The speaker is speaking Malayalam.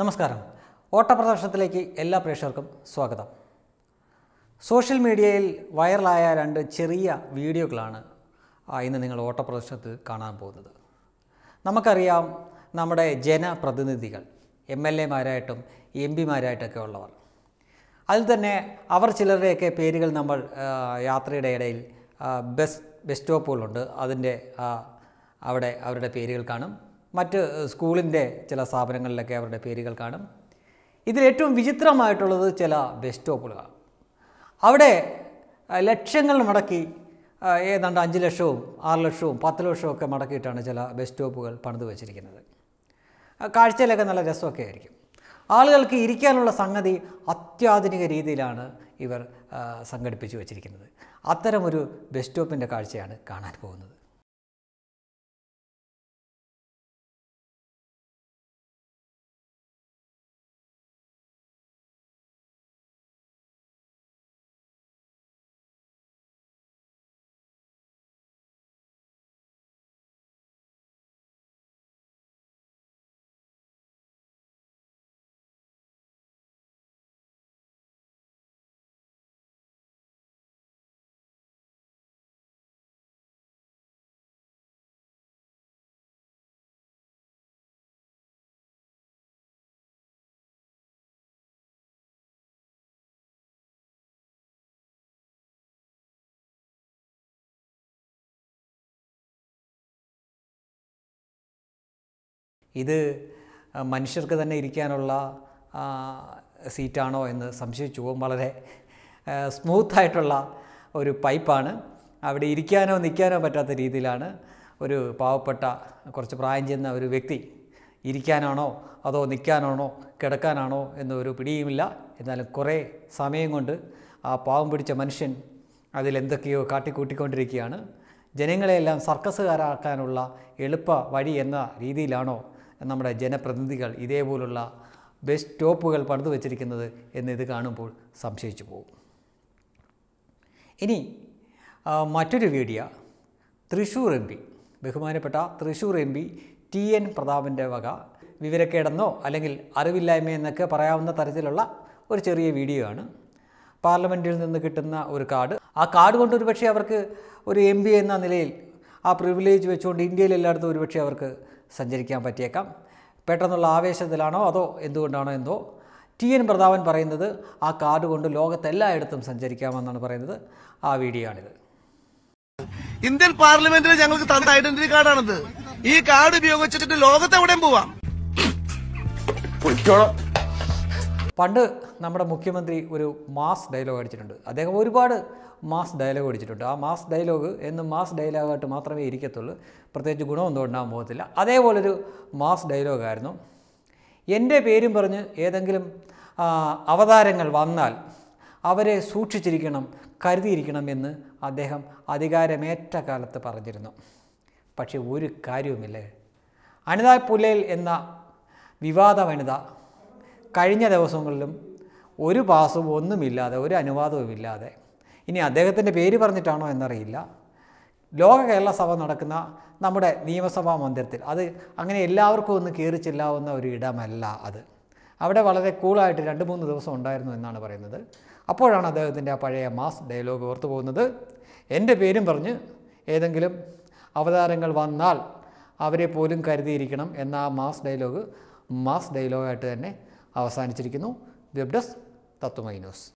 നമസ്കാരം ഓട്ടപ്രദർശനത്തിലേക്ക് എല്ലാ പ്രേക്ഷകർക്കും സ്വാഗതം സോഷ്യൽ മീഡിയയിൽ വൈറലായ രണ്ട് ചെറിയ വീഡിയോകളാണ് ഇന്ന് നിങ്ങൾ ഓട്ടപ്രദർശനത്തിൽ കാണാൻ പോകുന്നത് നമുക്കറിയാം നമ്മുടെ ജനപ്രതിനിധികൾ എം എൽ എമാരായിട്ടും എം പിമാരായിട്ടൊക്കെ ഉള്ളവർ അതിൽ തന്നെ അവർ ചിലരുടെയൊക്കെ പേരുകൾ നമ്മൾ യാത്രയുടെ ഇടയിൽ ബസ് ബസ് സ്റ്റോപ്പുകളുണ്ട് അതിൻ്റെ അവിടെ അവരുടെ പേരുകൾ കാണും മറ്റ് സ്കൂളിൻ്റെ ചില സ്ഥാപനങ്ങളിലൊക്കെ അവരുടെ പേരുകൾ കാണും ഇതിലേറ്റവും വിചിത്രമായിട്ടുള്ളത് ചില ബസ് സ്റ്റോപ്പുകളാണ് അവിടെ ലക്ഷങ്ങൾ മടക്കി ഏതാണ്ട് അഞ്ച് ലക്ഷവും ആറ് ലക്ഷവും പത്ത് ലക്ഷവും ഒക്കെ മടക്കിയിട്ടാണ് ചില ബസ് സ്റ്റോപ്പുകൾ പണിത് വച്ചിരിക്കുന്നത് കാഴ്ചയിലൊക്കെ നല്ല രസമൊക്കെ ആയിരിക്കും ആളുകൾക്ക് ഇരിക്കാനുള്ള സംഗതി അത്യാധുനിക രീതിയിലാണ് ഇവർ സംഘടിപ്പിച്ചു വച്ചിരിക്കുന്നത് അത്തരമൊരു ബസ് സ്റ്റോപ്പിൻ്റെ കാഴ്ചയാണ് കാണാൻ പോകുന്നത് ഇത് മനുഷ്യർക്ക് തന്നെ ഇരിക്കാനുള്ള സീറ്റാണോ എന്ന് സംശയിച്ചു പോകും വളരെ സ്മൂത്തായിട്ടുള്ള ഒരു പൈപ്പാണ് അവിടെ ഇരിക്കാനോ നിൽക്കാനോ പറ്റാത്ത രീതിയിലാണ് ഒരു പാവപ്പെട്ട കുറച്ച് പ്രായം ചെന്ന ഒരു വ്യക്തി ഇരിക്കാനാണോ അതോ നിൽക്കാനാണോ കിടക്കാനാണോ എന്നൊരു പിടിയുമില്ല എന്നാലും കുറേ സമയം കൊണ്ട് ആ പാവം പിടിച്ച മനുഷ്യൻ അതിലെന്തൊക്കെയോ കാട്ടിക്കൂട്ടിക്കൊണ്ടിരിക്കുകയാണ് ജനങ്ങളെയെല്ലാം സർക്കസുകാരാക്കാനുള്ള എളുപ്പ വഴി എന്ന രീതിയിലാണോ നമ്മുടെ ജനപ്രതിനിധികൾ ഇതേപോലുള്ള ബസ് സ്റ്റോപ്പുകൾ പണിതു വച്ചിരിക്കുന്നത് ഇത് കാണുമ്പോൾ സംശയിച്ചു പോകും ഇനി മറ്റൊരു വീഡിയോ തൃശ്ശൂർ എം പി ബഹുമാനപ്പെട്ട Thrissur M P T N പ്രതാപൻ്റെ വക വിവരക്കേടെന്നോ അല്ലെങ്കിൽ അറിവില്ലായ്മയെന്നൊക്കെ പറയാവുന്ന തരത്തിലുള്ള ഒരു ചെറിയ വീഡിയോ ആണ് പാർലമെൻറ്റിൽ നിന്ന് കിട്ടുന്ന ഒരു കാർഡ് ആ കാർഡ് കൊണ്ട് ഒരുപക്ഷെ അവർക്ക് ഒരു എം എന്ന നിലയിൽ ആ പ്രിവിലേജ് വെച്ചുകൊണ്ട് ഇന്ത്യയിലെല്ലായിടത്തും ഒരുപക്ഷെ അവർക്ക് സഞ്ചരിക്കാൻ പറ്റിയേക്കാം പെട്ടെന്നുള്ള ആവേശത്തിലാണോ അതോ എന്തുകൊണ്ടാണോ എന്തോ ടി എൻ പ്രതാപൻ പറയുന്നത് ആ കാർഡ് കൊണ്ട് ലോകത്തെല്ലായിടത്തും സഞ്ചരിക്കാമെന്നാണ് പറയുന്നത് ആ വീഡിയോ ആണിത് ഇന്ത്യൻ പാർലമെന്റിൽ ഞങ്ങൾക്ക് തന്ന ഐഡന്റിറ്റി കാർഡാണിത് ഈ കാർഡ് ഉപയോഗിച്ചിട്ട് ലോകത്തെവിടെയും പോവാം പണ്ട് നമ്മുടെ മുഖ്യമന്ത്രി ഒരു മാസ് ഡയലോഗ് അടിച്ചിട്ടുണ്ട് അദ്ദേഹം ഒരുപാട് മാസ് ഡയലോഗ് അടിച്ചിട്ടുണ്ട് ആ മാസ് ഡയലോഗ് എന്നും മാസ് ഡയലോഗായിട്ട് മാത്രമേ ഇരിക്കത്തുള്ളൂ പ്രത്യേകിച്ച് ഗുണമൊന്നും ഉണ്ടാകാൻ പോകത്തില്ല അതേപോലൊരു മാസ് ഡയലോഗായിരുന്നു എൻ്റെ പേരും പറഞ്ഞ് ഏതെങ്കിലും അവതാരങ്ങൾ വന്നാൽ അവരെ സൂക്ഷിച്ചിരിക്കണം കരുതിയിരിക്കണം എന്ന് അദ്ദേഹം അധികാരമേറ്റ കാലത്ത് പറഞ്ഞിരുന്നു പക്ഷേ ഒരു കാര്യവുമില്ലേ അനിത പുല്ലേൽ എന്ന വിവാദ വനിത കഴിഞ്ഞ ദിവസങ്ങളിലും ഒരു പാസും ഒന്നുമില്ലാതെ ഒരു അനുവാദവും ഇല്ലാതെ ഇനി അദ്ദേഹത്തിൻ്റെ പേര് പറഞ്ഞിട്ടാണോ എന്നറിയില്ല ലോക കേരള സഭ നടക്കുന്ന നമ്മുടെ നിയമസഭാ മന്ദിരത്തിൽ അത് അങ്ങനെ എല്ലാവർക്കും ഒന്ന് കയറി ചെല്ലാവുന്ന ഒരു ഇടമല്ല അത് അവിടെ വളരെ കൂളായിട്ട് രണ്ട് മൂന്ന് ദിവസം ഉണ്ടായിരുന്നു എന്നാണ് പറയുന്നത് അപ്പോഴാണ് അദ്ദേഹത്തിൻ്റെ ആ പഴയ മാസ് ഡയലോഗ് ഓർത്തു പോകുന്നത് എൻ്റെ പേരും പറഞ്ഞ് ഏതെങ്കിലും അവതാരങ്ങൾ വന്നാൽ അവരെ പോലും കരുതിയിരിക്കണം എന്ന ആ മാസ് ഡയലോഗ് മാസ് ഡയലോഗായിട്ട് തന്നെ അവസാനിച്ചിരിക്കുന്നു വെബ് ഡെസ്ക് だと思います。